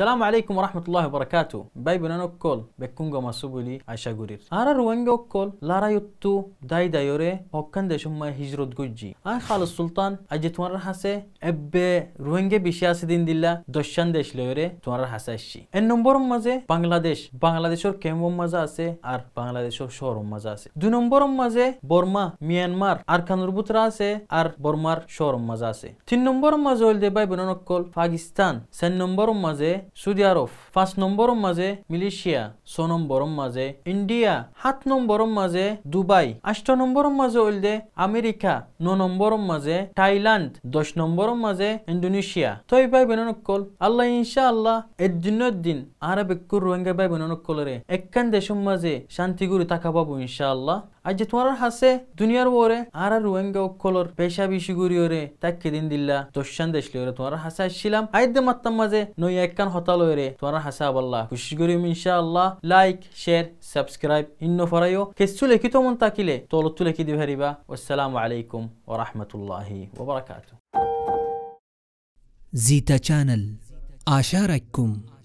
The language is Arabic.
السلام عليكم ورحمة الله وبركاته باي بنانو كول بكونغو ماسوبو لي عشا غورير هارا روانغو كول لارا يتو داي دايوري هوكان دا شما هجرت جوجي أي خال السلطان اجي توان رحاسي أب روانجي بشياسي دين دلا دوشان ديش ليوري توان رحاسي اشي ان نمبر مزي مزة بنغلاديش ور كيمو مزا أسي أر ور شورو مزا أسي دو نمبر مزي بورما ميانمار أر كان ربوت راسي أر بورمار شورو مزا أسي تين نمبر مزي ولدي باي بنانو كول باكستان سن نمبر مزي Sudiarov. Fas নম্বরম মাঝে মালয়েশিয়া ছ নম্বরম মাঝে ইন্ডিয়া সাত নম্বরম মাঝে দুবাই আষ্ট নম্বরম মাঝে হইলে আমেরিকা ন নম্বরম মাঝে থাইল্যান্ড দশ নম্বরম মাঝে ইন্দোনেশিয়া তই ভাই বেননকল আল্লাহ ইনশাআল্লাহ এর জন্য দিন আরব একুর রোহিঙ্গা ভাই বেননকলরে একখান দেশের মাঝে শান্তিগুড়ি থাকা পাবো ইনশাআল্লাহ আজ তোমার হাসে দুনিয়ার ওরে আর রোহিঙ্গা অকলর পেশা বিশি গুড়ি ওরে তাকে দিন দিল্লা দশান দেশলি ওরে তোমার হাসে আসছিলাম আইদ্য মাত্তাম মাঝে নই একখান هطلوري توانا حساب الله وشكرهم إن شاء الله لايك شير سبسكرايب إنه فريو كسولي كتو طولت لك دي هربا والسلام عليكم ورحمة الله وبركاته زيتا شانل آشارككم